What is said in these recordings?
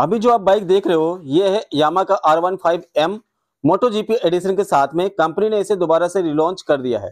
अभी जो आप बाइक देख रहे हो ये है यामा का R one five M Moto GP edition के साथ में कंपनी ने इसे दोबारा से रिलॉन्च कर दिया है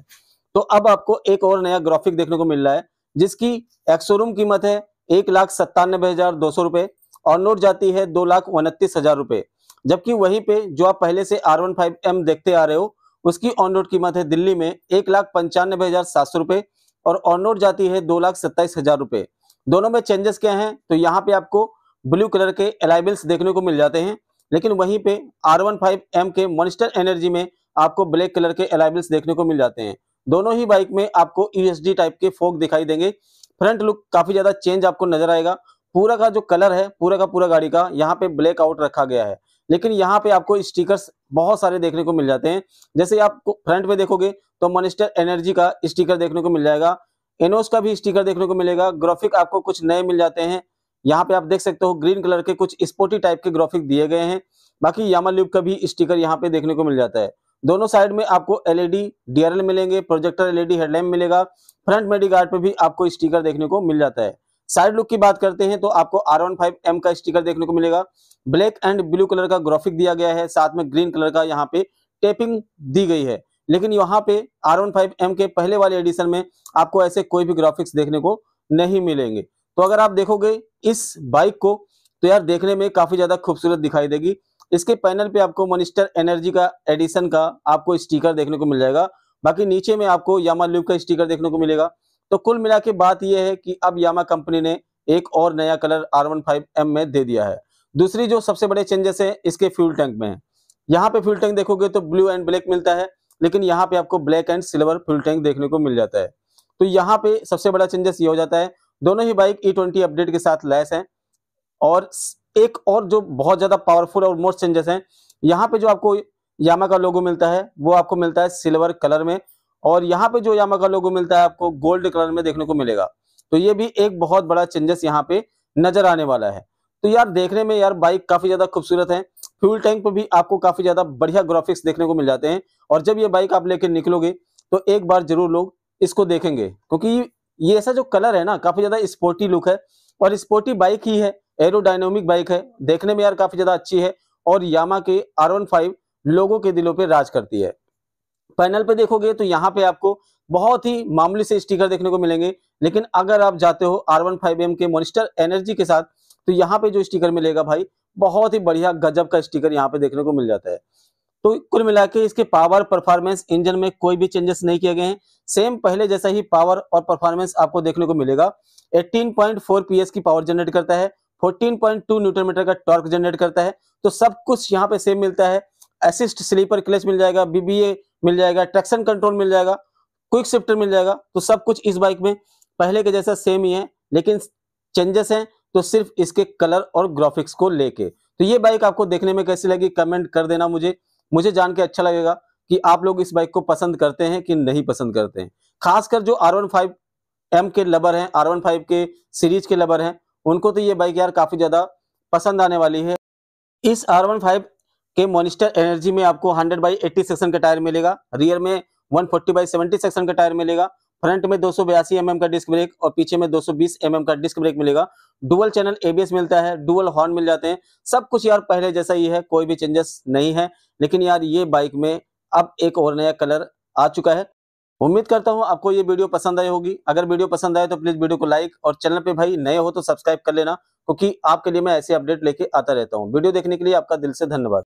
तो अब आपको एक और नया ग्राफिक देखने को मिल रहा है जिसकी एक्सोरूम कीमत है एक लाख सत्तानबे हजार दो सौ रुपए और नोट जाती है दो लाख उनतीस हजार रुपए जबकि वहीं पे जो आप पहले से आर वन फाइव एम देखते आ रहे हो उसकी ऑन रोड कीमत है दिल्ली में एक लाख पंचानबे हजार सात सौ रुपए और ऑन रोड जाती है दो लाख सत्ताईस हजार रुपए दोनों में चेंजेस क्या हैं तो यहाँ पे आपको ब्लू कलर के एलाइबल्स देखने को मिल जाते हैं लेकिन वहीं पे आर वन फाइव एम के मोनिस्टर एनर्जी में आपको ब्लैक कलर के एलाइबल्स देखने को मिल जाते हैं दोनों ही बाइक में आपको यूएसडी e टाइप के फोक दिखाई देंगे फ्रंट लुक काफी ज्यादा चेंज आपको नजर आएगा पूरा का जो कलर है पूरा का पूरा गाड़ी का यहाँ पे ब्लैक आउट रखा गया है लेकिन यहाँ पे आपको स्टिकर्स बहुत सारे देखने को मिल जाते हैं जैसे आप फ्रंट पे देखोगे तो मोनिस्टर एनर्जी का स्टिकर देखने को मिल जाएगा एनोस का भी स्टिकर देखने को मिलेगा ग्राफिक आपको कुछ नए मिल जाते हैं यहाँ पे आप देख सकते हो ग्रीन कलर के कुछ स्पोर्टी टाइप के ग्राफिक दिए गए हैं बाकी यामा लिप का भी स्टिकर यहाँ पे देखने को मिल जाता है दोनों साइड में आपको एलईडी डीआरएल e मिलेंगे प्रोजेक्टर एलईडी हेडलैम्प मिलेगा फ्रंट मेडी गार्ड पे भी आपको स्टिकर देखने को मिल जाता है साइड लुक की बात करते हैं तो आपको आर वन फाइव एम का स्टिकर देखने को मिलेगा ब्लैक एंड ब्लू कलर का ग्राफिक दिया गया है साथ में ग्रीन कलर का यहाँ पे टेपिंग दी गई है लेकिन यहाँ पे आर वन फाइव एम के पहले वाले एडिशन में आपको ऐसे कोई भी ग्राफिक्स देखने को नहीं मिलेंगे तो अगर आप देखोगे इस बाइक को तो यार देखने में काफी ज्यादा खूबसूरत दिखाई देगी इसके पैनल पे आपको मनिस्टर एनर्जी का एडिशन का आपको स्टिकर देखने को मिल जाएगा बाकी नीचे में आपको यामा ल्यूब का स्टिकर देखने को मिलेगा तो कुल मिला के बात यह है कि अब यामा कंपनी ने एक और नया colour R one five M में दे दिया है दूसरी जो सबसे बड़े चेंजेस है इसके फ्यूल टैंक में यहाँ पे फ्यूल टैंक देखोगे तो ब्लू एंड ब्लैक मिलता है लेकिन यहाँ पे आपको black and silver fuel tank देखने को मिल जाता है तो यहाँ पे सबसे बड़ा चेंजेस ये हो जाता है दोनों ही बाइक ई ट्वेंटी अपडेट के साथ लैस है और एक और जो बहुत ज़्यादा पावरफुल और मोस्ट चेंजेस है यहाँ पे जो आपको यामा का लोगो मिलता है वो आपको मिलता है सिल्वर कलर में और यहाँ पे जो यामा का लोगो मिलता है आपको गोल्ड कलर में देखने को मिलेगा तो ये भी एक बहुत बड़ा चेंजेस यहाँ पे नजर आने वाला है तो यार देखने में यार बाइक काफी ज्यादा खूबसूरत है फ्यूल टैंक पे भी आपको काफी ज्यादा बढ़िया ग्राफिक्स देखने को मिल जाते हैं और जब ये बाइक आप लेकर निकलोगे तो एक बार जरूर लोग इसको देखेंगे क्योंकि ये ऐसा जो कलर है ना काफी ज्यादा स्पोर्टी लुक है और स्पोर्टी बाइक ही है एरोडाइनोमिक बाइक है देखने में यार काफी ज्यादा अच्छी है और यामा के आर वन फाइव लोगों के दिलों पर राज करती है पैनल पे देखोगे तो यहाँ पे आपको बहुत ही मामूली से स्टिकर देखने को मिलेंगे लेकिन अगर आप जाते हो आर वन फाइव एम के मोनिस्टर एनर्जी के साथ तो यहाँ पे जो स्टिकर मिलेगा भाई बहुत ही बढ़िया गजब का स्टिकर यहाँ पे देखने को मिल जाता है तो कुल मिला के इसके पावर परफॉर्मेंस इंजन में कोई भी चेंजेस नहीं किए गए हैं सेम पहले जैसा ही पावर और परफॉर्मेंस आपको देखने को मिलेगा 18.4 पीएस की पावर जनरेट करता है 14.2 न्यूटन मीटर का टॉर्क जनरेट करता है तो सब कुछ यहाँ पे सेम मिलता है असिस्ट स्लीपर क्लच मिल जाएगा बीबीए मिल जाएगा ट्रैक्शन कंट्रोल मिल जाएगा क्विक शिफ्टर मिल जाएगा तो सब कुछ इस बाइक में पहले के जैसा सेम ही है लेकिन चेंजेस हैं तो सिर्फ इसके कलर और ग्राफिक्स को लेके तो ये बाइक आपको देखने में कैसी लगी कमेंट कर देना मुझे मुझे जान के अच्छा लगेगा कि आप लोग इस बाइक को पसंद करते हैं कि नहीं पसंद करते हैं खासकर जो आर वन फाइव एम के लबर हैं आर वन फाइव के सीरीज के लबर हैं उनको तो ये बाइक यार काफ़ी ज़्यादा पसंद आने वाली है इस आर वन फाइव के मोनिस्टर एनर्जी में आपको हंड्रेड बाई एट्टी सेक्शन का टायर मिलेगा रियर में one forty by seventy section का टायर मिलेगा फ्रंट में दो सौ बयासी एम का डिस्क ब्रेक और पीछे में 220 एम का डिस्क ब्रेक मिलेगा डुअल चैनल एबीएस मिलता है डुअल हॉर्न मिल जाते हैं सब कुछ यार पहले जैसा ही है कोई भी चेंजेस नहीं है लेकिन यार ये बाइक में अब एक और नया कलर आ चुका है उम्मीद करता हूं आपको ये वीडियो पसंद आई होगी अगर वीडियो पसंद आए तो प्लीज वीडियो को लाइक और चैनल पे भाई नए हो तो सब्सक्राइब कर लेना क्योंकि आपके लिए मैं ऐसे अपडेट लेके आता रहता हूँ वीडियो देखने के लिए आपका दिल से धन्यवाद